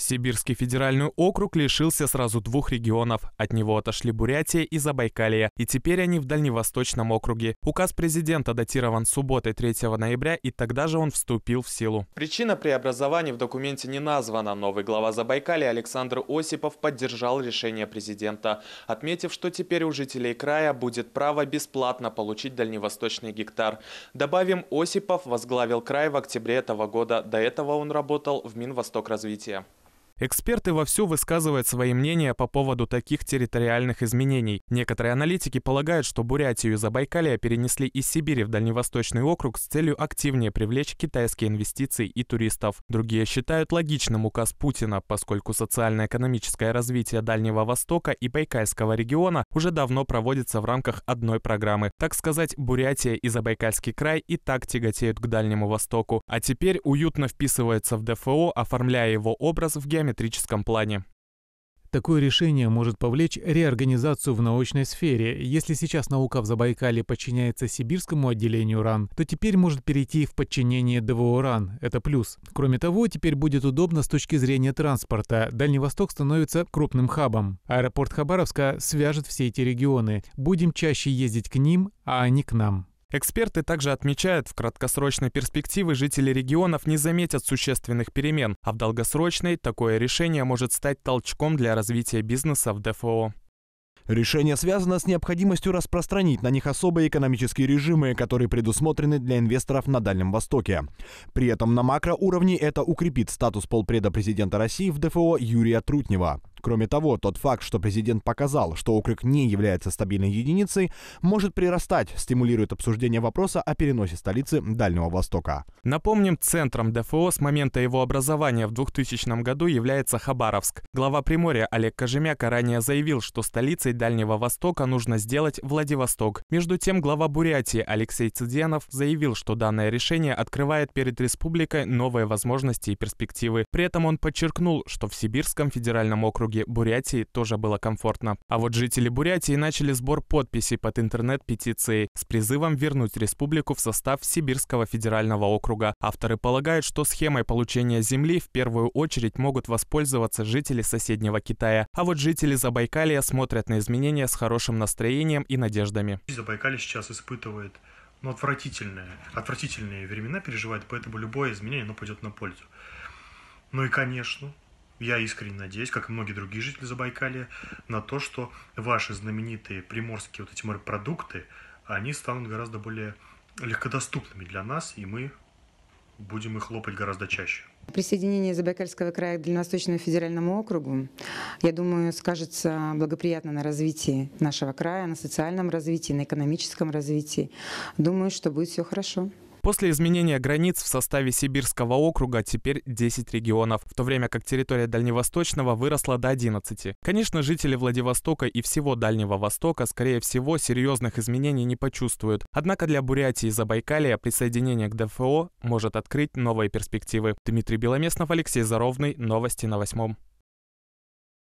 Сибирский федеральный округ лишился сразу двух регионов. От него отошли Бурятия и Забайкалия, и теперь они в Дальневосточном округе. Указ президента датирован субботой 3 ноября, и тогда же он вступил в силу. Причина преобразования в документе не названа. Новый глава Забайкалия Александр Осипов поддержал решение президента, отметив, что теперь у жителей края будет право бесплатно получить дальневосточный гектар. Добавим, Осипов возглавил край в октябре этого года. До этого он работал в Минвостокразвития. Эксперты вовсю высказывают свои мнения по поводу таких территориальных изменений. Некоторые аналитики полагают, что Бурятию и Забайкалье перенесли из Сибири в Дальневосточный округ с целью активнее привлечь китайские инвестиции и туристов. Другие считают логичным указ Путина, поскольку социально-экономическое развитие Дальнего Востока и Байкальского региона уже давно проводится в рамках одной программы. Так сказать, Бурятия и Забайкальский край и так тяготеют к Дальнему Востоку. А теперь уютно вписывается в ДФО, оформляя его образ в геометрии геометрическом плане. Такое решение может повлечь реорганизацию в научной сфере. Если сейчас наука в Забайкале подчиняется сибирскому отделению РАН, то теперь может перейти в подчинение ДВО РАН. Это плюс. Кроме того, теперь будет удобно с точки зрения транспорта. Дальний Восток становится крупным хабом. Аэропорт Хабаровска свяжет все эти регионы. Будем чаще ездить к ним, а не к нам. Эксперты также отмечают, в краткосрочной перспективе жители регионов не заметят существенных перемен, а в долгосрочной такое решение может стать толчком для развития бизнеса в ДФО. Решение связано с необходимостью распространить на них особые экономические режимы, которые предусмотрены для инвесторов на Дальнем Востоке. При этом на макроуровне это укрепит статус полпреда президента России в ДФО Юрия Трутнева. Кроме того, тот факт, что президент показал, что окрик не является стабильной единицей, может прирастать, стимулирует обсуждение вопроса о переносе столицы Дальнего Востока. Напомним, центром ДФО с момента его образования в 2000 году является Хабаровск. Глава Приморья Олег Кожемяка ранее заявил, что столицей Дальнего Востока нужно сделать Владивосток. Между тем, глава Бурятии Алексей Цыденов заявил, что данное решение открывает перед республикой новые возможности и перспективы. При этом он подчеркнул, что в Сибирском федеральном округе округе Бурятии тоже было комфортно. А вот жители Бурятии начали сбор подписей под интернет-петицией с призывом вернуть республику в состав Сибирского федерального округа. Авторы полагают, что схемой получения земли в первую очередь могут воспользоваться жители соседнего Китая. А вот жители Забайкалия смотрят на изменения с хорошим настроением и надеждами. Забайкалье сейчас испытывает ну, отвратительные, отвратительные времена переживает, поэтому любое изменение, оно пойдет на пользу. Ну и, конечно, я искренне надеюсь, как и многие другие жители Забайкалия, на то, что ваши знаменитые приморские вот эти морепродукты, они станут гораздо более легкодоступными для нас, и мы будем их лопать гораздо чаще. Присоединение Забайкальского края к Дальневосточному федеральному округу, я думаю, скажется благоприятно на развитии нашего края, на социальном развитии, на экономическом развитии. Думаю, что будет все хорошо. После изменения границ в составе Сибирского округа теперь 10 регионов, в то время как территория Дальневосточного выросла до 11. Конечно, жители Владивостока и всего Дальнего Востока, скорее всего, серьезных изменений не почувствуют. Однако для Бурятии и Забайкалия присоединение к ДФО может открыть новые перспективы. Дмитрий Беломеснов, Алексей Заровный. Новости на восьмом.